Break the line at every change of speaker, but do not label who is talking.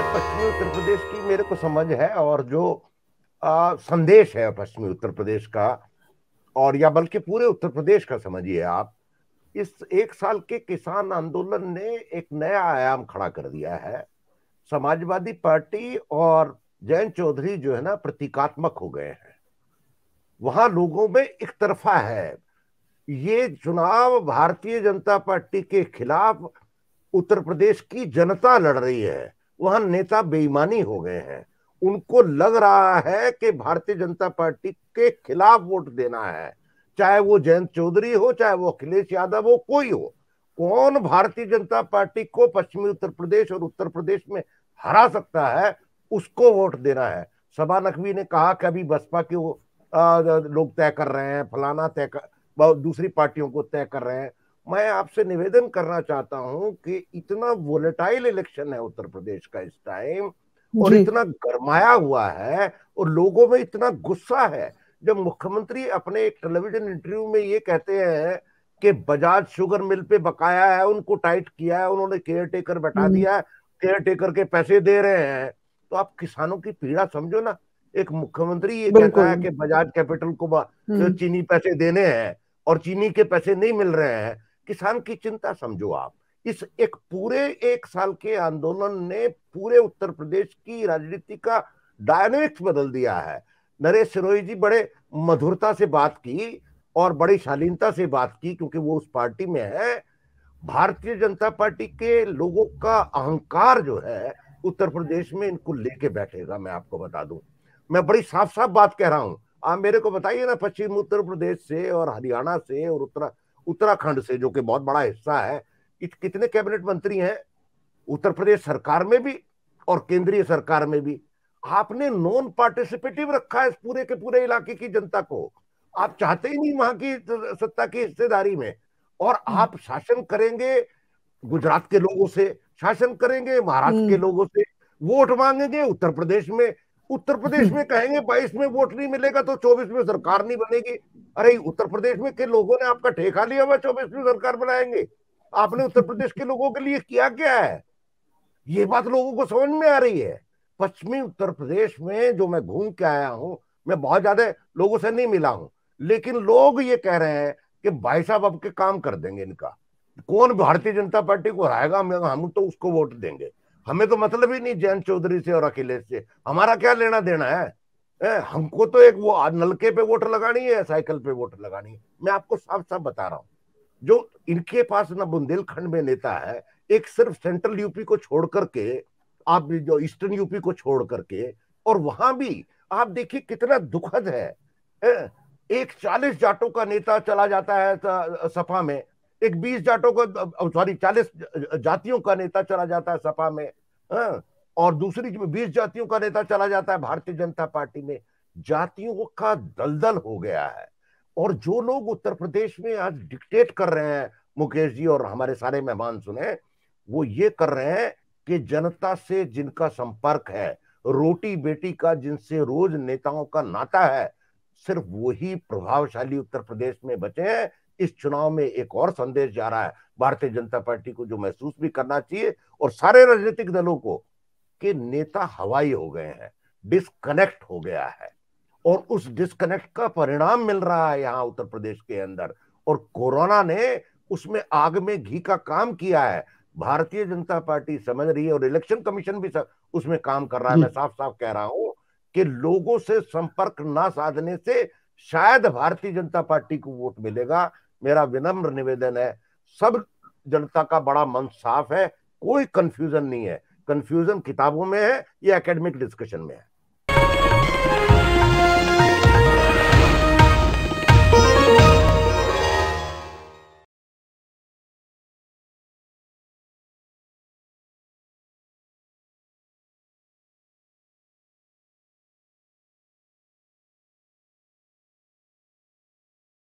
तक पश्चिमी उत्तर प्रदेश की मेरे को समझ है और जो आ, संदेश है पश्चिमी उत्तर प्रदेश का और या बल्कि पूरे उत्तर प्रदेश का समझिए आप इस एक साल के किसान आंदोलन ने एक नया आयाम खड़ा कर दिया है समाजवादी पार्टी और जयंत चौधरी जो है ना प्रतीकात्मक हो गए हैं वहां लोगों में एक तरफा है ये चुनाव भारतीय जनता पार्टी के खिलाफ उत्तर प्रदेश की जनता लड़ रही है वहां नेता बेईमानी हो गए हैं उनको लग रहा है कि भारतीय जनता पार्टी के खिलाफ वोट देना है चाहे वो जयंत चौधरी हो चाहे वो अखिलेश यादव हो कोई हो कौन भारतीय जनता पार्टी को पश्चिमी उत्तर प्रदेश और उत्तर प्रदेश में हरा सकता है उसको वोट देना है सबा नकवी ने कहा कि अभी बसपा के वो लोग तय कर रहे हैं फलाना तय कर दूसरी पार्टियों को तय कर रहे हैं मैं आपसे निवेदन करना चाहता हूं कि इतना वोलेटाइल इलेक्शन है उत्तर प्रदेश का इस टाइम और इतना गरमाया हुआ है और लोगों में इतना गुस्सा है जब मुख्यमंत्री अपने एक टेलीविजन इंटरव्यू में ये कहते हैं कि बजाज शुगर मिल पे बकाया है उनको टाइट किया है उन्होंने केयर टेकर बैठा हम्म। दिया है केयर टेकर के पैसे दे रहे हैं तो आप किसानों की पीड़ा समझो ना एक मुख्यमंत्री ये कहता है कि बजाज कैपिटल को हम्म। चीनी पैसे देने हैं और चीनी के पैसे नहीं मिल रहे हैं किसान की चिंता समझो आप इस एक पूरे एक साल के आंदोलन ने पूरे उत्तर प्रदेश की राजनीति का डायनेमिक्स बदल दिया है नरेश सिरोही जी बड़े मधुरता से बात की और बड़ी शालीनता से बात की क्योंकि वो उस पार्टी में है भारतीय जनता पार्टी के लोगों का अहंकार जो है उत्तर प्रदेश में इनको लेके बैठेगा मैं आपको बता दूं मैं बड़ी साफ साफ बात कह रहा हूं आप मेरे को बताइए ना पश्चिम उत्तर प्रदेश से और हरियाणा से और उत्तरा उत्तराखंड से जो कि बहुत बड़ा हिस्सा है इत, कितने कैबिनेट मंत्री हैं उत्तर प्रदेश सरकार में भी और केंद्रीय सरकार में भी आपने नॉन पार्टिसिपेटिव रखा है इस पूरे के पूरे इलाके की जनता को आप चाहते ही नहीं वहां की सत्ता की हिस्सेदारी में और हम्म। आप शासन करेंगे गुजरात के लोगों से शासन करेंगे महाराष्ट्र के हम्म। लोगों से वोट मांगेंगे उत्तर प्रदेश में उत्तर प्रदेश में कहेंगे बाईस में वोट नहीं मिलेगा तो चौबीस में सरकार नहीं बनेगी अरे उत्तर प्रदेश में के लोगों ने आपका ठेका लिया हुआ चौबीस में सरकार बनाएंगे आपने उत्तर प्रदेश के लोगों के लिए किया क्या है ये बात लोगों को समझ में आ रही है पश्चिमी उत्तर प्रदेश में जो मैं घूम के आया हूँ मैं बहुत ज्यादा लोगों से नहीं मिला हूँ लेकिन लोग ये कह रहे हैं कि भाई साहब अब के काम कर देंगे इनका कौन भारतीय जनता पार्टी को हराएगा हम तो उसको वोट देंगे हमें तो मतलब ही नहीं जयंत चौधरी से और अखिलेश से हमारा क्या लेना देना है ए, हमको तो एक वो नलके पे वोट लगानी है साइकिल पे वोट लगानी है मैं आपको साफ साफ बता रहा हूँ जो इनके पास ना बुंदेलखंड में नेता है एक सिर्फ सेंट्रल यूपी को छोड़ करके आप जो ईस्टर्न यूपी को छोड़ करके और वहां भी आप देखिए कितना दुखद है ए, एक चालीस जाटों का नेता चला जाता है सपा में एक बीस जाटों को सॉरी चालीस जातियों का नेता चला जाता है सपा में हाँ? और दूसरी बीस जातियों का नेता चला जाता है भारतीय जनता पार्टी में जातियों का दलदल हो गया है और जो लोग उत्तर प्रदेश में आज डिक्टेट कर रहे हैं मुकेश जी और हमारे सारे मेहमान सुने वो ये कर रहे हैं कि जनता से जिनका संपर्क है रोटी बेटी का जिनसे रोज नेताओं का नाता है सिर्फ वही प्रभावशाली उत्तर प्रदेश में बचे हैं इस चुनाव में एक और संदेश जा रहा है भारतीय जनता पार्टी को जो महसूस भी करना चाहिए और सारे राजनीतिक दलों को कि नेता हवाई हो गए हैं डिस्कनेक्ट हो गया है और उस डिस्कनेक्ट का परिणाम मिल रहा है यहाँ उत्तर प्रदेश के अंदर और कोरोना ने उसमें आग में घी का काम किया है भारतीय जनता पार्टी समझ रही है और इलेक्शन कमीशन भी उसमें काम कर रहा है मैं साफ साफ कह रहा हूं कि लोगों से संपर्क ना साधने से शायद भारतीय जनता पार्टी को वोट मिलेगा मेरा विनम्र निवेदन है सब जनता का बड़ा मन साफ है कोई कंफ्यूजन नहीं है कंफ्यूजन किताबों में है या एकेडमिक डिस्कशन में है